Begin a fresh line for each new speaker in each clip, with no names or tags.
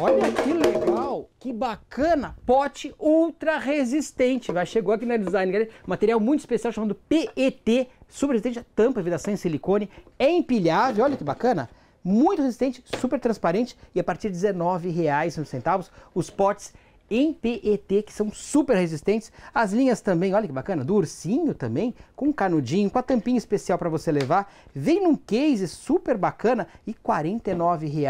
Olha que legal, que bacana, pote ultra resistente, chegou aqui na Design material muito especial chamado PET, super resistente, tampa, vedação em silicone, é empilhável, olha que bacana, muito resistente, super transparente e a partir de R$19,00 os potes em PET, que são super resistentes. As linhas também, olha que bacana, do ursinho também, com canudinho, com a tampinha especial para você levar. Vem num case super bacana e R$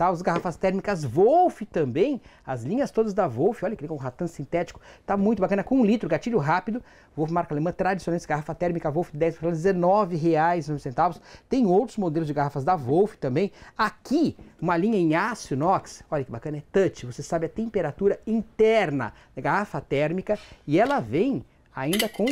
as Garrafas térmicas Wolf também, as linhas todas da Wolf, olha que com um ratão sintético, tá muito bacana, com um litro, gatilho rápido. Wolf marca alemã, tradicional, garrafa térmica Wolf, R$ 19,01. Tem outros modelos de garrafas da Wolf também. Aqui, uma linha em aço inox, olha que bacana, é touch, você sabe a temperatura e interna, garrafa térmica, e ela vem ainda com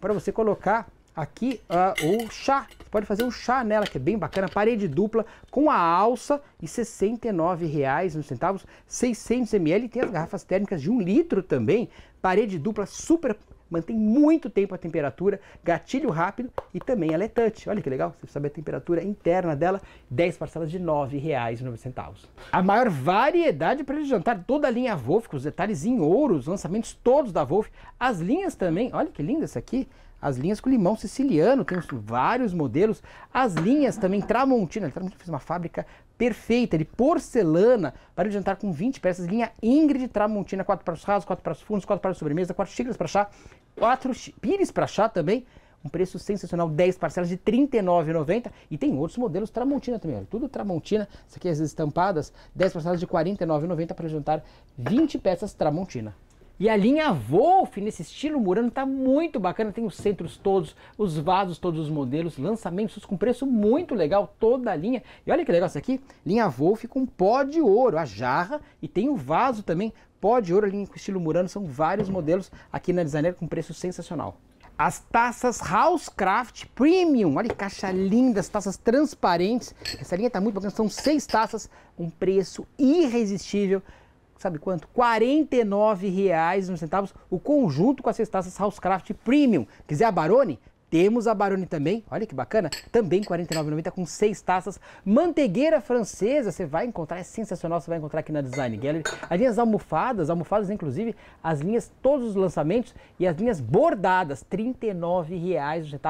para você colocar aqui uh, o chá. Você pode fazer um chá nela, que é bem bacana, parede dupla com a alça e R$ 69,00, 600 ml. Tem as garrafas térmicas de um litro também, parede dupla super mantém muito tempo a temperatura, gatilho rápido e também ela é touch. Olha que legal, você sabe a temperatura interna dela, 10 parcelas de R$ 9,09. A maior variedade para ele jantar, toda a linha Wolf, com os detalhes em ouro, os lançamentos todos da Wolf, as linhas também, olha que linda essa aqui, as linhas com limão siciliano, tem vários modelos. As linhas também Tramontina. Tramontina fez uma fábrica perfeita de porcelana para jantar com 20 peças. Linha Ingrid Tramontina, quatro pratos rasos, para os fundos, quatro para de sobremesa, quatro xícaras para chá, quatro pires para chá também. Um preço sensacional, 10 parcelas de R$ 39,90. E tem outros modelos Tramontina também, olha. tudo Tramontina. Isso aqui é as estampadas, 10 parcelas de R$ 49,90 para jantar 20 peças Tramontina. E a linha Wolf, nesse estilo Murano, está muito bacana. Tem os centros todos, os vasos, todos os modelos, lançamentos com preço muito legal, toda a linha. E olha que legal isso aqui, linha Wolf com pó de ouro, a jarra, e tem o vaso também, pó de ouro, linha com estilo Murano. São vários modelos aqui na Designer com preço sensacional. As taças Housecraft Premium, olha que caixa linda, as taças transparentes. Essa linha está muito bacana, são seis taças, um preço irresistível sabe quanto? R$ 49,01 o conjunto com as seis taças Housecraft Premium. Quiser a Barone? Temos a Barone também, olha que bacana, também R$ 49,90 com seis taças. Mantegueira francesa, você vai encontrar, é sensacional, você vai encontrar aqui na Design Gallery. As linhas almofadas, almofadas inclusive, as linhas, todos os lançamentos e as linhas bordadas, R$ 39,00.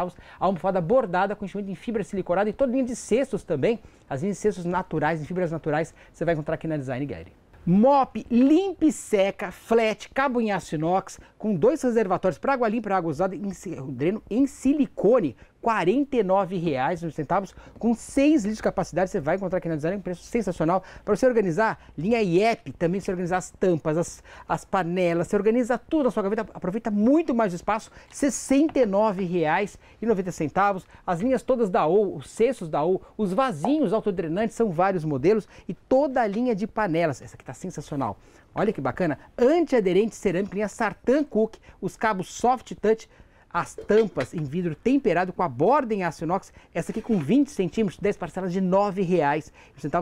A almofada bordada com enchimento em fibra silicorada e toda linha de cestos também, as linhas de cestos naturais, em fibras naturais, você vai encontrar aqui na Design Gallery. Mop, limpe seca, flat, cabo em aço inox, com dois reservatórios para água limpa e água usada, em, dreno em silicone, 49,00 com 6 litros de capacidade. Você vai encontrar aqui na Design, um preço sensacional. Para você organizar, linha IEP, também se organizar as tampas, as, as panelas, você organiza tudo na sua gaveta, aproveita muito mais espaço, R$ 69,90. As linhas todas da OU, os cestos da OU, os vasinhos autodrenantes, são vários modelos e toda a linha de panelas. Essa aqui está sensacional. Olha que bacana, antiaderente cerâmica, linha Sartan Cook, os cabos soft touch, as tampas em vidro temperado com a borda em aço inox, essa aqui com 20 centímetros, 10 parcelas de R$ 9,00.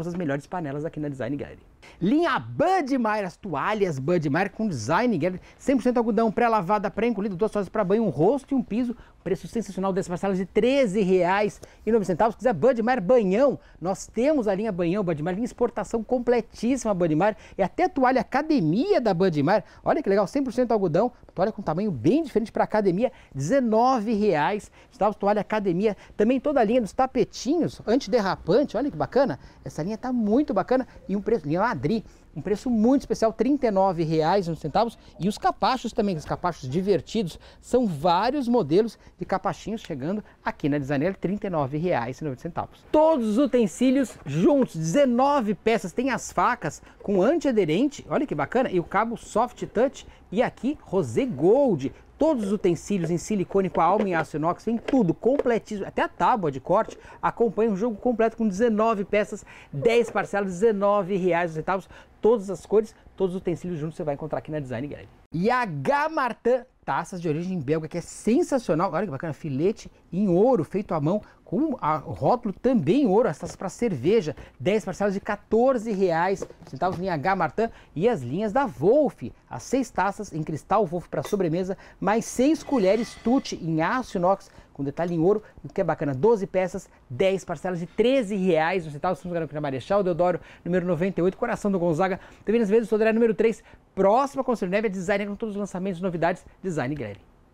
As melhores panelas aqui na Design Gallery. Linha Budmeyer, as toalhas Budmeyer com design, 100% algodão pré-lavada, pré-encolhido, duas toalhas para banho, um rosto e um piso Preço sensacional dessas parcela de R$ 13,09. Se quiser Budmar Banhão, nós temos a linha Banhão Budmar, linha exportação completíssima Budmar e até toalha academia da Budmar. Olha que legal, 100% algodão, toalha com tamanho bem diferente para academia, R$19,00. Toalha academia, também toda a linha dos tapetinhos antiderrapante, olha que bacana. Essa linha está muito bacana e um preço, linha Madri. um preço muito especial, R$ 39,00 e os capachos também, os capachos divertidos, são vários modelos de capachinhos chegando aqui na Designer R$ 39,90. Todos os utensílios juntos, 19 peças, tem as facas com antiaderente, olha que bacana, e o cabo soft touch e aqui rosé gold. Todos os utensílios em silicone com a alma em aço inox, vem tudo completíssimo, até a tábua de corte acompanha um jogo completo com 19 peças, 10 parcelas, centavos. todas as cores, todos os utensílios juntos você vai encontrar aqui na Design Gallery. E a Gamartan taças de origem belga, que é sensacional. Olha que bacana, filete em ouro feito à mão com a, o rótulo também ouro, as taças para cerveja, 10 parcelas de R$ 14,00, centavos linha H Martin e as linhas da Wolf, as seis taças em cristal Wolf para sobremesa, mais seis colheres Tutti em aço inox com detalhe em ouro, o que é bacana, 12 peças, 10 parcelas de R$ 13,00, no centavo São Lugar Marechal Deodoro, número 98, Coração do Gonzaga, também nas vezes o Sodré é número 3, próxima Conselho Neve é Design com todos os lançamentos e novidades, Design Grelli.